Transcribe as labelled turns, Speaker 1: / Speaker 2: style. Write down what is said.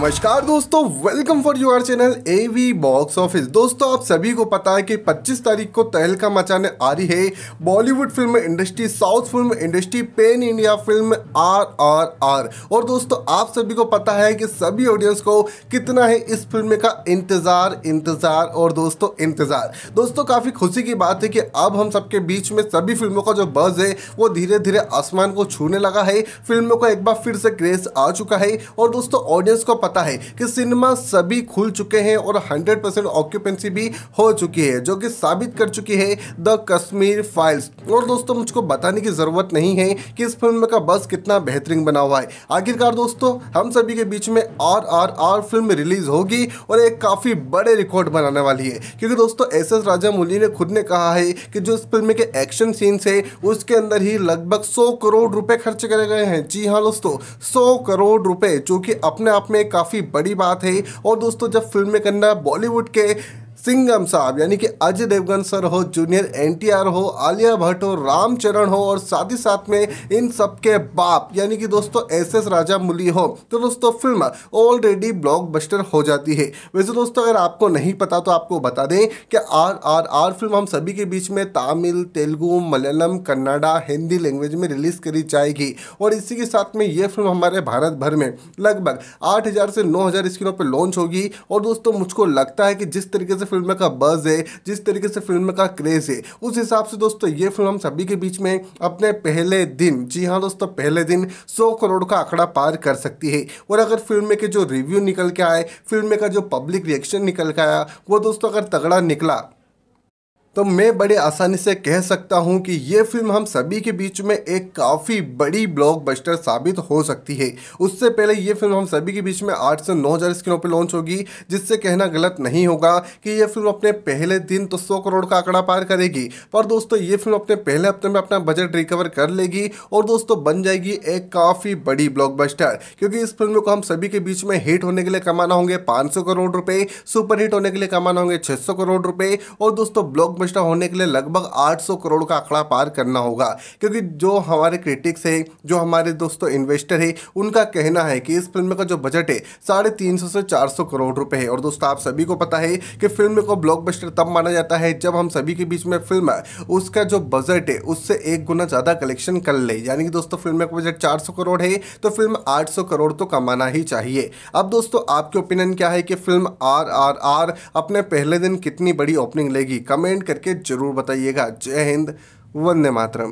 Speaker 1: नमस्कार दोस्तों welcome for your channel A V box office दोस्तों आप सभी को पता है कि 25 तारीख को तहलका मचाने आ रही है Bollywood film industry south film industry pan India film R R R और दोस्तों आप सभी को पता है कि सभी ऑडियंस को कितना है इस फिल्म का इंतज़ार इंतज़ार और दोस्तों इंतज़ार दोस्तों काफ़ी खुशी की बात है कि अब हम सबके बीच में सभी फिल्मों का जो बर्ज है वो धीरे धीरे आसमान को छूने लगा है फिल्मों का एक बार फिर से क्रेज आ चुका है और दोस्तों ऑडियंस को पता है कि सिनेमा सभी खुल चुके हैं और 100 परसेंट ऑक्यूपेंसी भी हो चुकी है जो कि साबित कर चुकी है द कश्मीर फाइल्स और दोस्तों मुझको बताने की ज़रूरत नहीं है कि इस फिल्म का बस कितना बेहतरीन बना हुआ है आखिरकार दोस्तों हम सभी के बीच में R R R film release होगी और एक काफ़ी बड़े रिकॉर्ड बनाने वाली है क्योंकि दोस्तों एस एस राजा ने खुद ने कहा है कि जो इस फिल्म के एक्शन सीन्स है उसके अंदर ही लगभग सौ करोड़ रुपए खर्च करे गए हैं जी हाँ दोस्तों सौ करोड़ रुपए जो कि अपने आप में एक काफ़ी बड़ी बात है और दोस्तों जब फिल्में करना बॉलीवुड के सिंगम साहब यानी कि अजय देवगन सर हो जूनियर एनटीआर हो आलिया भट्ट हो रामचरण हो और साथ ही साथ में इन सबके बाप यानी कि दोस्तों एस एस राजा मुली हो तो दोस्तों फिल्म ऑलरेडी ब्लॉकबस्टर हो जाती है वैसे दोस्तों अगर आपको नहीं पता तो आपको बता दें कि आर आर आर फिल्म हम सभी के बीच में तमिल तेलुगु मलयालम कन्नाडा हिंदी लैंग्वेज में रिलीज करी जाएगी और इसी के साथ में ये फिल्म हमारे भारत भर में लगभग आठ से नौ स्क्रीनों पर लॉन्च होगी और दोस्तों मुझको लगता है कि जिस तरीके से फिल्म का बर्ज है जिस तरीके से फिल्म का क्रेज़ है उस हिसाब से दोस्तों ये फिल्म हम सभी के बीच में अपने पहले दिन जी हाँ दोस्तों पहले दिन सौ करोड़ का आंकड़ा पार कर सकती है और अगर फिल्म के जो रिव्यू निकल के आए फिल्म का जो पब्लिक रिएक्शन निकल के आया वो दोस्तों अगर तगड़ा निकला तो मैं बड़े आसानी से कह सकता हूं कि ये फिल्म हम सभी के बीच में एक काफ़ी बड़ी ब्लॉकबस्टर साबित हो सकती है उससे पहले ये फिल्म हम सभी के बीच में आठ से नौ हज़ार स्क्रीनों पर लॉन्च होगी जिससे कहना गलत नहीं होगा कि ये फिल्म अपने पहले दिन तो सौ करोड़ का आंकड़ा पार करेगी पर दोस्तों ये फिल्म अपने पहले हफ्ते में अपना बजट रिकवर कर लेगी और दोस्तों बन जाएगी एक काफ़ी बड़ी ब्लॉक क्योंकि इस फिल्म को हम सभी के बीच में हिट होने के लिए कमाना होंगे पाँच करोड़ रुपये सुपर हिट होने के लिए कमाना होंगे छः करोड़ रुपये और दोस्तों ब्लॉक ब्लॉकबस्टर होने के लिए लगभग 800 करोड़ का आंकड़ा पार करना होगा क्योंकि जो हमारे क्रिटिक्स हैं जो हमारे दोस्तों इन्वेस्टर हैं उनका कहना है कि इस फिल्म का जो बजट है साढ़े तीन सौ से चार सौ करोड़ रुपए है और दोस्तों आप सभी को पता है कि फिल्म को ब्लॉकबस्टर तब माना जाता है जब हम सभी के बीच में फिल्म उसका जो बजट है उससे एक गुना ज़्यादा कलेक्शन कर ले यानी कि दोस्तों फिल्म का बजट चार करोड़ है तो फिल्म आठ करोड़ तो कमाना ही चाहिए अब दोस्तों आपके ओपिनियन क्या है कि फिल्म आर आर आर अपने पहले दिन कितनी बड़ी ओपनिंग लेगी कमेंट करके ज़रूर बताइएगा जय हिंद वंदे मातरम